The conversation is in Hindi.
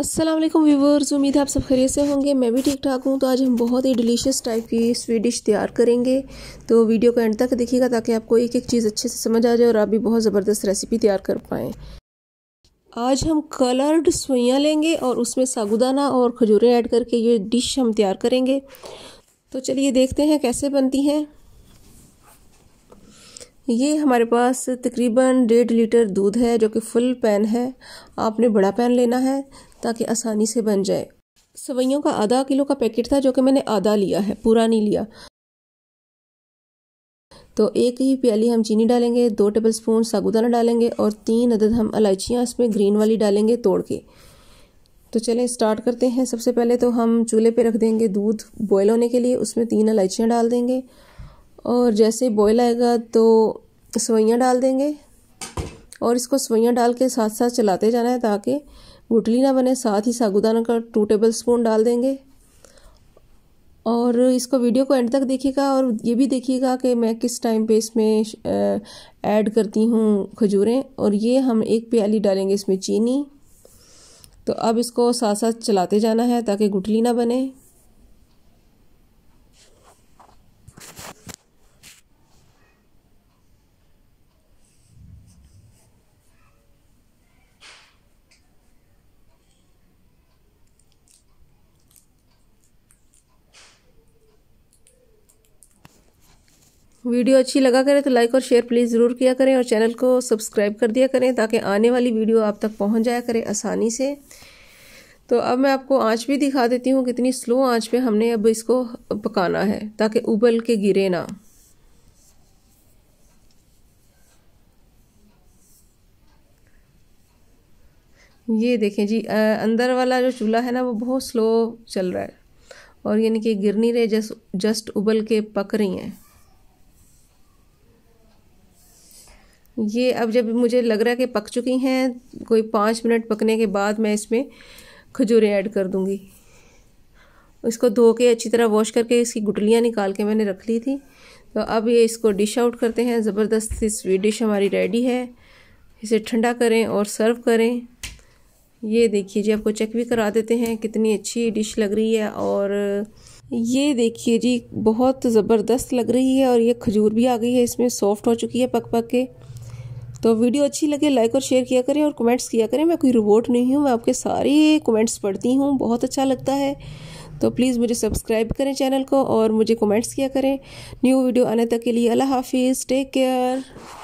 असलम व्यूवर्स उम्मीद है आप सब खरीद से होंगे मैं भी ठीक ठाक हूँ तो आज हम बहुत ही डिलीशियस टाइप की स्वीट डिश तैयार करेंगे तो वीडियो को एंड तक देखिएगा ताकि आपको एक एक चीज़ अच्छे से समझ आ जाए और आप भी बहुत ज़बरदस्त रेसिपी तैयार कर पाएँ आज हम कलर्ड सोइयाँ लेंगे और उसमें सागुदाना और खजूरें ऐड करके ये डिश हम तैयार करेंगे तो चलिए देखते हैं कैसे बनती हैं ये हमारे पास तकरीबन डेढ़ लीटर दूध है जो कि फुल पैन है आपने बड़ा पैन लेना है ताकि आसानी से बन जाए सवैयों का आधा किलो का पैकेट था जो कि मैंने आधा लिया है पूरा नहीं लिया तो एक ही प्याली हम चीनी डालेंगे दो टेबल स्पून साबुदाना डालेंगे और तीन अदद हम इलायचियाँ इसमें ग्रीन वाली डालेंगे तोड़ के तो चलें स्टार्ट करते हैं सबसे पहले तो हम चूल्हे पे रख देंगे दूध बॉयल होने के लिए उसमें तीन इलायचियाँ डाल देंगे और जैसे बॉयल आएगा तो सवैयाँ डाल देंगे और इसको सवैयाँ डाल के साथ साथ चलाते जाना है ताकि गुटली ना बने साथ ही सागुदाना का टू टेबल स्पून डाल देंगे और इसको वीडियो को एंड तक देखिएगा और ये भी देखिएगा कि मैं किस टाइम पे इसमें ऐड करती हूँ खजूरें और ये हम एक प्याली डालेंगे इसमें चीनी तो अब इसको साथ साथ चलाते जाना है ताकि गुटली ना बने वीडियो अच्छी लगा करें तो लाइक और शेयर प्लीज़ ज़रूर किया करें और चैनल को सब्सक्राइब कर दिया करें ताकि आने वाली वीडियो आप तक पहुंच जाया करें आसानी से तो अब मैं आपको आंच भी दिखा देती हूँ कितनी स्लो आंच पे हमने अब इसको पकाना है ताकि उबल के गिरे ना ये देखें जी अंदर वाला जो चूल्हा है ना वो बहुत स्लो चल रहा है और यानी कि गिर नहीं रहे जस्ट जस्ट उबल के पक रही हैं ये अब जब मुझे लग रहा है कि पक चुकी हैं कोई पाँच मिनट पकने के बाद मैं इसमें खजूरें ऐड कर दूँगी इसको धो के अच्छी तरह वॉश करके इसकी गुटलियाँ निकाल के मैंने रख ली थी तो अब ये इसको डिश आउट करते हैं ज़बरदस्त स्वीट डिश हमारी रेडी है इसे ठंडा करें और सर्व करें ये देखिए जी आपको चेक भी करा देते हैं कितनी अच्छी डिश लग रही है और ये देखिए जी बहुत ज़बरदस्त लग रही है और ये खजूर भी आ गई है इसमें सॉफ्ट हो चुकी है पक पक के तो वीडियो अच्छी लगे लाइक और शेयर किया करें और कमेंट्स किया करें मैं कोई रोबोट नहीं हूँ मैं आपके सारे कमेंट्स पढ़ती हूँ बहुत अच्छा लगता है तो प्लीज़ मुझे सब्सक्राइब करें चैनल को और मुझे कमेंट्स किया करें न्यू वीडियो आने तक के लिए अल्लाह हाफिज़ टेक केयर